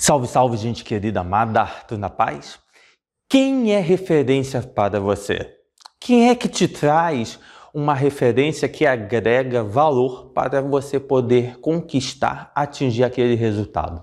Salve, salve, gente querida, amada, tudo na paz? Quem é referência para você? Quem é que te traz uma referência que agrega valor para você poder conquistar, atingir aquele resultado?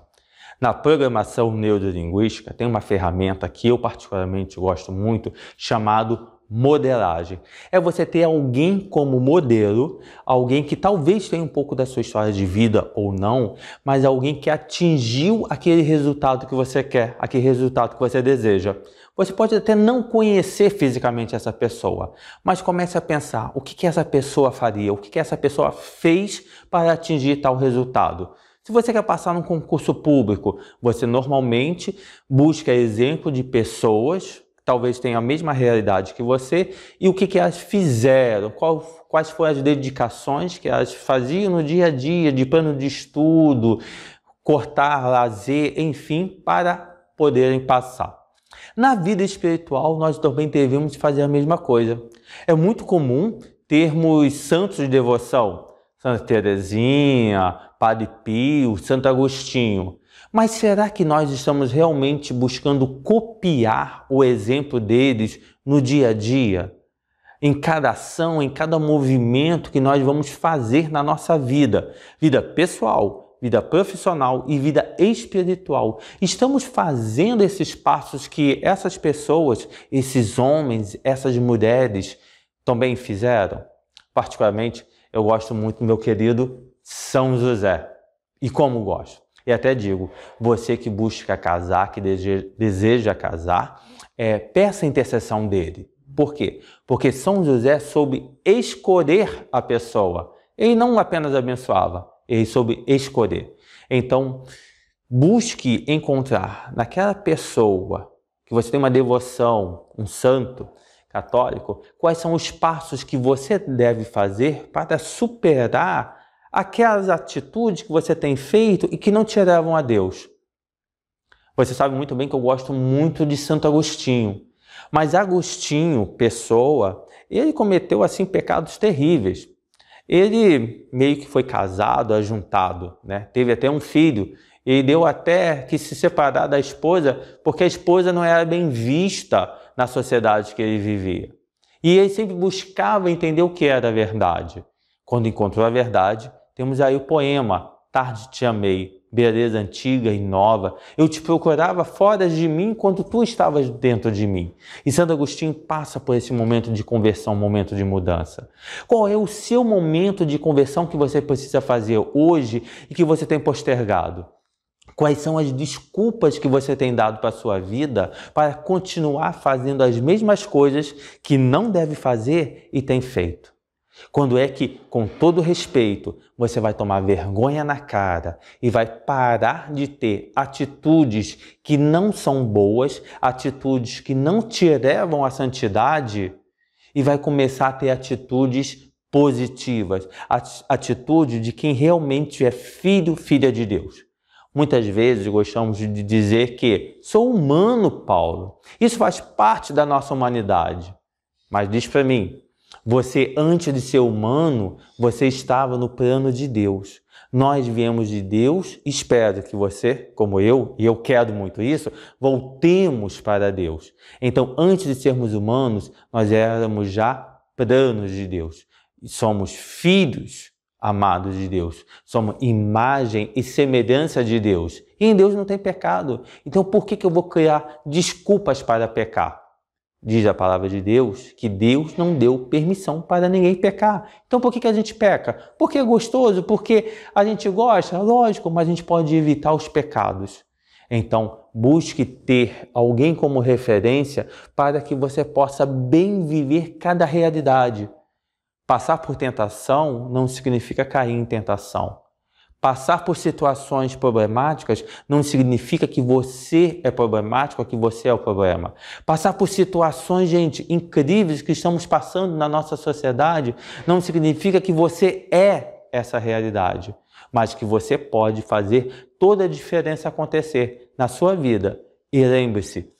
Na programação neurolinguística tem uma ferramenta que eu particularmente gosto muito chamado modelagem. É você ter alguém como modelo, alguém que talvez tenha um pouco da sua história de vida ou não, mas alguém que atingiu aquele resultado que você quer, aquele resultado que você deseja. Você pode até não conhecer fisicamente essa pessoa, mas comece a pensar o que, que essa pessoa faria, o que, que essa pessoa fez para atingir tal resultado. Se você quer passar num concurso público, você normalmente busca exemplo de pessoas talvez tenham a mesma realidade que você e o que, que elas fizeram, qual, quais foram as dedicações que elas faziam no dia a dia, de plano de estudo, cortar, lazer, enfim, para poderem passar. Na vida espiritual, nós também devemos fazer a mesma coisa. É muito comum termos santos de devoção, Santa Teresinha, Padre Pio, Santo Agostinho. Mas será que nós estamos realmente buscando copiar o exemplo deles no dia a dia? Em cada ação, em cada movimento que nós vamos fazer na nossa vida, vida pessoal, vida profissional e vida espiritual. Estamos fazendo esses passos que essas pessoas, esses homens, essas mulheres também fizeram? Particularmente, eu gosto muito do meu querido São José. E como gosto? E até digo, você que busca casar, que deseja casar, é, peça a intercessão dele. Por quê? Porque São José soube escolher a pessoa. Ele não apenas abençoava, ele soube escolher. Então, busque encontrar naquela pessoa que você tem uma devoção, um santo católico, quais são os passos que você deve fazer para superar aquelas atitudes que você tem feito e que não te levam a Deus. Você sabe muito bem que eu gosto muito de Santo Agostinho, mas Agostinho, pessoa, ele cometeu assim pecados terríveis. Ele meio que foi casado, ajuntado, né? Teve até um filho e deu até que se separar da esposa, porque a esposa não era bem vista na sociedade que ele vivia. E ele sempre buscava entender o que era a verdade. Quando encontrou a verdade, temos aí o poema Tarde te amei, beleza antiga e nova. Eu te procurava fora de mim quando tu estavas dentro de mim. E Santo Agostinho passa por esse momento de conversão, momento de mudança. Qual é o seu momento de conversão que você precisa fazer hoje e que você tem postergado? Quais são as desculpas que você tem dado para a sua vida para continuar fazendo as mesmas coisas que não deve fazer e tem feito? Quando é que, com todo respeito, você vai tomar vergonha na cara e vai parar de ter atitudes que não são boas, atitudes que não te levam à santidade e vai começar a ter atitudes positivas, atitude de quem realmente é filho, filha de Deus. Muitas vezes gostamos de dizer que sou humano, Paulo. Isso faz parte da nossa humanidade. Mas diz para mim, você, antes de ser humano, você estava no plano de Deus. Nós viemos de Deus, espero que você, como eu, e eu quero muito isso, voltemos para Deus. Então, antes de sermos humanos, nós éramos já planos de Deus. Somos filhos amados de Deus. Somos imagem e semelhança de Deus. E em Deus não tem pecado. Então, por que, que eu vou criar desculpas para pecar? Diz a palavra de Deus que Deus não deu permissão para ninguém pecar. Então por que, que a gente peca? Porque é gostoso, porque a gente gosta, lógico, mas a gente pode evitar os pecados. Então, busque ter alguém como referência para que você possa bem viver cada realidade. Passar por tentação não significa cair em tentação. Passar por situações problemáticas não significa que você é problemático ou que você é o problema. Passar por situações, gente, incríveis que estamos passando na nossa sociedade não significa que você é essa realidade, mas que você pode fazer toda a diferença acontecer na sua vida. E lembre-se,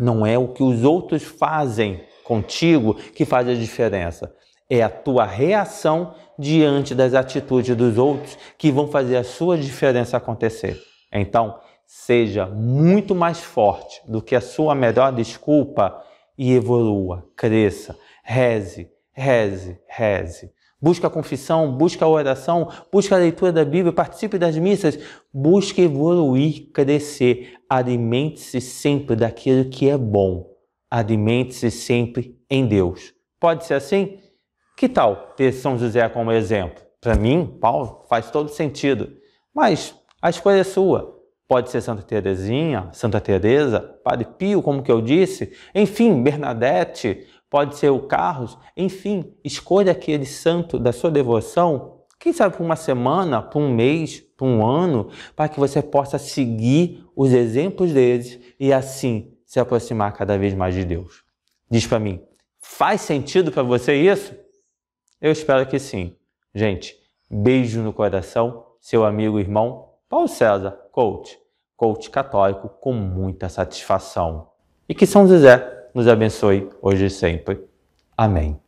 não é o que os outros fazem contigo que faz a diferença. É a tua reação diante das atitudes dos outros que vão fazer a sua diferença acontecer. Então, seja muito mais forte do que a sua melhor desculpa e evolua, cresça, reze, reze, reze. Busca a confissão, busca a oração, busca a leitura da Bíblia, participe das missas, busque evoluir, crescer. Alimente-se sempre daquilo que é bom. Alimente-se sempre em Deus. Pode ser assim? Que tal ter São José como exemplo? Para mim, Paulo, faz todo sentido. Mas a escolha é sua. Pode ser Santa Terezinha, Santa Teresa, Padre Pio, como que eu disse, enfim, Bernadette, pode ser o Carlos, enfim, escolha aquele santo da sua devoção, quem sabe por uma semana, por um mês, por um ano, para que você possa seguir os exemplos deles e assim se aproximar cada vez mais de Deus. Diz para mim, faz sentido para você isso? Eu espero que sim. Gente, beijo no coração, seu amigo e irmão Paulo César, coach, coach católico com muita satisfação. E que São José nos abençoe hoje e sempre. Amém.